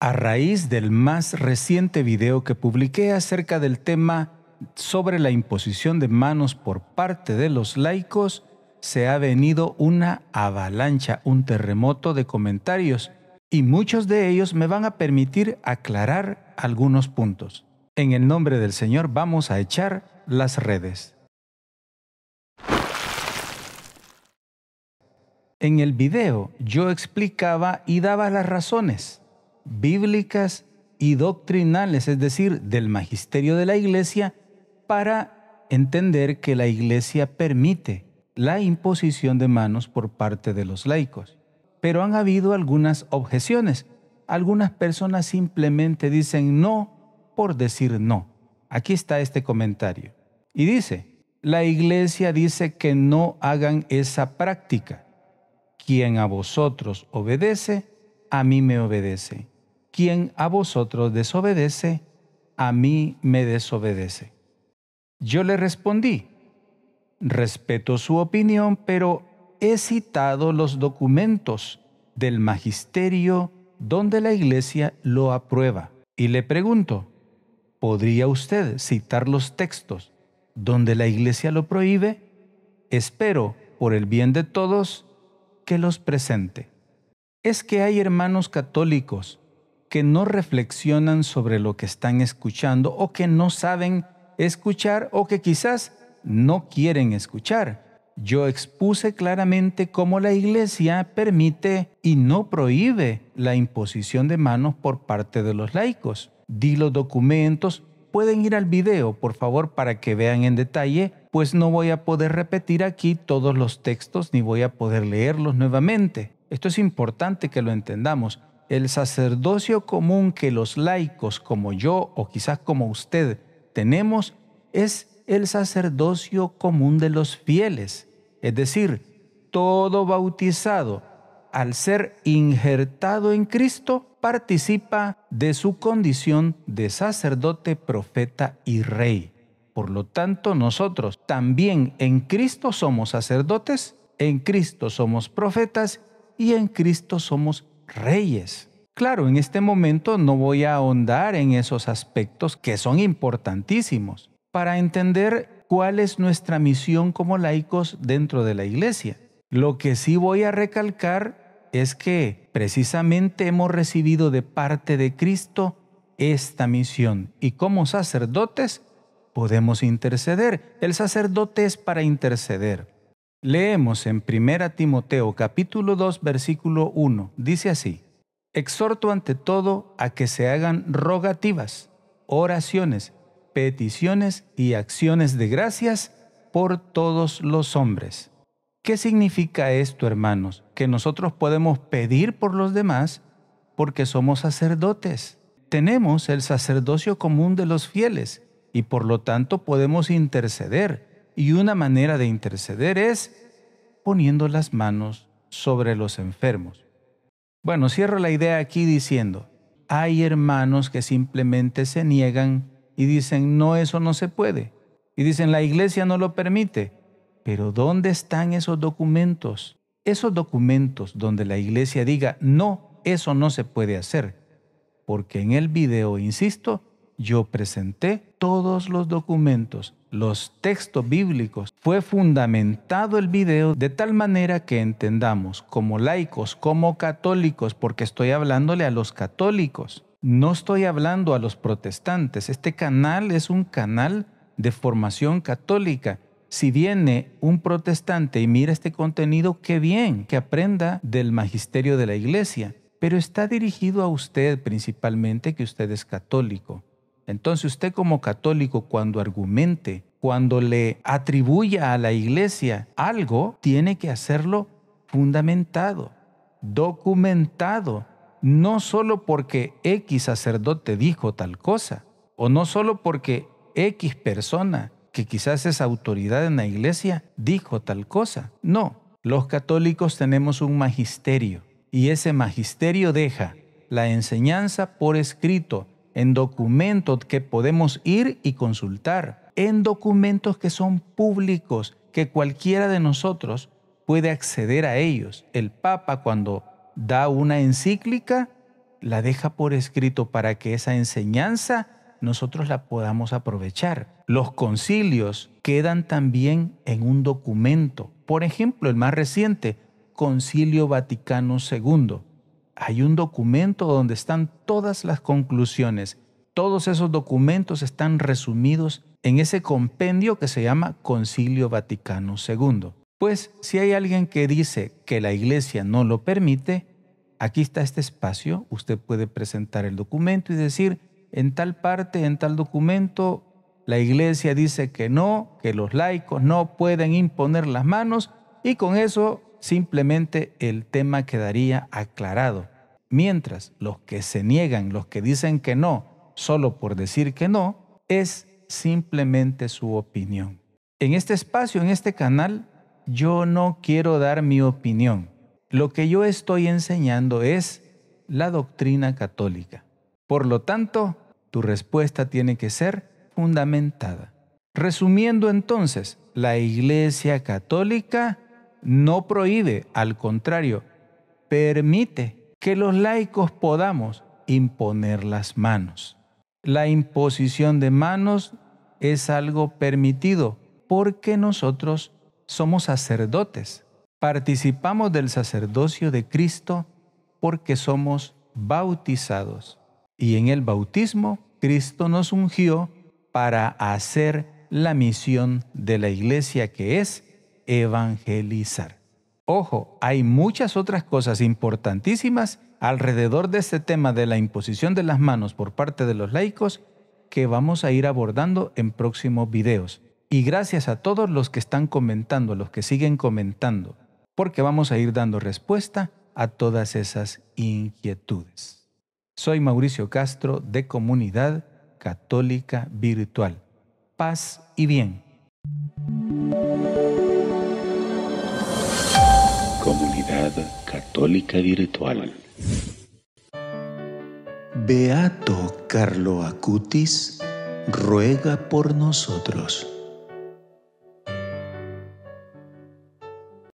a raíz del más reciente video que publiqué acerca del tema sobre la imposición de manos por parte de los laicos, se ha venido una avalancha, un terremoto de comentarios, y muchos de ellos me van a permitir aclarar algunos puntos. En el nombre del Señor vamos a echar las redes. En el video yo explicaba y daba las razones bíblicas y doctrinales, es decir, del magisterio de la iglesia, para entender que la iglesia permite la imposición de manos por parte de los laicos. Pero han habido algunas objeciones. Algunas personas simplemente dicen no por decir no. Aquí está este comentario. Y dice, la iglesia dice que no hagan esa práctica. Quien a vosotros obedece, a mí me obedece quien a vosotros desobedece, a mí me desobedece. Yo le respondí, respeto su opinión, pero he citado los documentos del magisterio donde la iglesia lo aprueba. Y le pregunto, ¿podría usted citar los textos donde la iglesia lo prohíbe? Espero, por el bien de todos, que los presente. Es que hay hermanos católicos que no reflexionan sobre lo que están escuchando o que no saben escuchar o que quizás no quieren escuchar. Yo expuse claramente cómo la Iglesia permite y no prohíbe la imposición de manos por parte de los laicos. Di los documentos, pueden ir al video por favor para que vean en detalle, pues no voy a poder repetir aquí todos los textos ni voy a poder leerlos nuevamente. Esto es importante que lo entendamos el sacerdocio común que los laicos como yo o quizás como usted tenemos es el sacerdocio común de los fieles. Es decir, todo bautizado, al ser injertado en Cristo, participa de su condición de sacerdote, profeta y rey. Por lo tanto, nosotros también en Cristo somos sacerdotes, en Cristo somos profetas y en Cristo somos reyes. Claro, en este momento no voy a ahondar en esos aspectos que son importantísimos para entender cuál es nuestra misión como laicos dentro de la iglesia. Lo que sí voy a recalcar es que precisamente hemos recibido de parte de Cristo esta misión y como sacerdotes podemos interceder. El sacerdote es para interceder. Leemos en 1 Timoteo capítulo 2 versículo 1. Dice así, exhorto ante todo a que se hagan rogativas, oraciones, peticiones y acciones de gracias por todos los hombres. ¿Qué significa esto, hermanos? Que nosotros podemos pedir por los demás porque somos sacerdotes. Tenemos el sacerdocio común de los fieles y por lo tanto podemos interceder y una manera de interceder es poniendo las manos sobre los enfermos. Bueno, cierro la idea aquí diciendo, hay hermanos que simplemente se niegan y dicen, no, eso no se puede. Y dicen, la iglesia no lo permite. Pero ¿dónde están esos documentos? Esos documentos donde la iglesia diga, no, eso no se puede hacer. Porque en el video, insisto, yo presenté todos los documentos los textos bíblicos, fue fundamentado el video de tal manera que entendamos como laicos, como católicos, porque estoy hablándole a los católicos, no estoy hablando a los protestantes. Este canal es un canal de formación católica. Si viene un protestante y mira este contenido, qué bien, que aprenda del magisterio de la iglesia. Pero está dirigido a usted principalmente, que usted es católico. Entonces usted como católico cuando argumente, cuando le atribuya a la iglesia algo, tiene que hacerlo fundamentado, documentado, no solo porque X sacerdote dijo tal cosa, o no solo porque X persona, que quizás es autoridad en la iglesia, dijo tal cosa. No, los católicos tenemos un magisterio y ese magisterio deja la enseñanza por escrito en documentos que podemos ir y consultar, en documentos que son públicos, que cualquiera de nosotros puede acceder a ellos. El Papa cuando da una encíclica, la deja por escrito para que esa enseñanza nosotros la podamos aprovechar. Los concilios quedan también en un documento. Por ejemplo, el más reciente, Concilio Vaticano II hay un documento donde están todas las conclusiones. Todos esos documentos están resumidos en ese compendio que se llama Concilio Vaticano II. Pues si hay alguien que dice que la iglesia no lo permite, aquí está este espacio, usted puede presentar el documento y decir, en tal parte, en tal documento, la iglesia dice que no, que los laicos no pueden imponer las manos y con eso simplemente el tema quedaría aclarado. Mientras los que se niegan, los que dicen que no, solo por decir que no, es simplemente su opinión. En este espacio, en este canal, yo no quiero dar mi opinión. Lo que yo estoy enseñando es la doctrina católica. Por lo tanto, tu respuesta tiene que ser fundamentada. Resumiendo entonces, la Iglesia Católica no prohíbe, al contrario, permite que los laicos podamos imponer las manos. La imposición de manos es algo permitido porque nosotros somos sacerdotes, participamos del sacerdocio de Cristo porque somos bautizados. Y en el bautismo Cristo nos ungió para hacer la misión de la iglesia que es evangelizar. Ojo, hay muchas otras cosas importantísimas alrededor de este tema de la imposición de las manos por parte de los laicos que vamos a ir abordando en próximos videos. Y gracias a todos los que están comentando, los que siguen comentando, porque vamos a ir dando respuesta a todas esas inquietudes. Soy Mauricio Castro de Comunidad Católica Virtual. Paz y bien. Católica Virtual. Beato Carlo Acutis ruega por nosotros.